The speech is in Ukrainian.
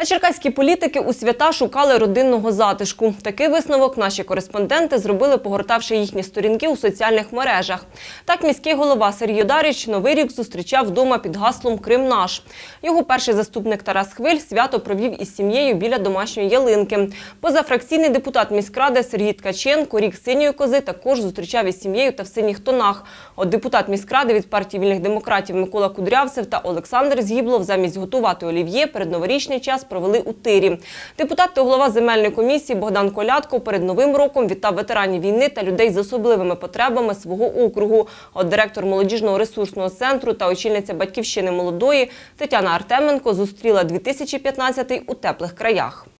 А черкаські політики у свята шукали родинного затишку. Такий висновок наші кореспонденти зробили, погортавши їхні сторінки у соціальних мережах. Так міський голова Сергій Дарич новий рік зустрічав вдома під гаслом Крим наш. Його перший заступник Тарас Хвиль свято провів із сім'єю біля домашньої ялинки. Позафракційний депутат міськради Сергій Ткаченко, рік синьої кози, також зустрічав із сім'єю та в синіх тонах. От депутат міськради від партії вільних демократів Микола Кудрявцев та Олександр Згіблов замість готувати олів'є перед новорічний час провели у тирі. Депутат та голова земельної комісії Богдан Колядко перед новим роком вітав ветеранів війни та людей з особливими потребами свого округу. От директор молодіжного ресурсного центру та очільниця батьківщини молодої Тетяна Артеменко зустріла 2015-й у теплих краях.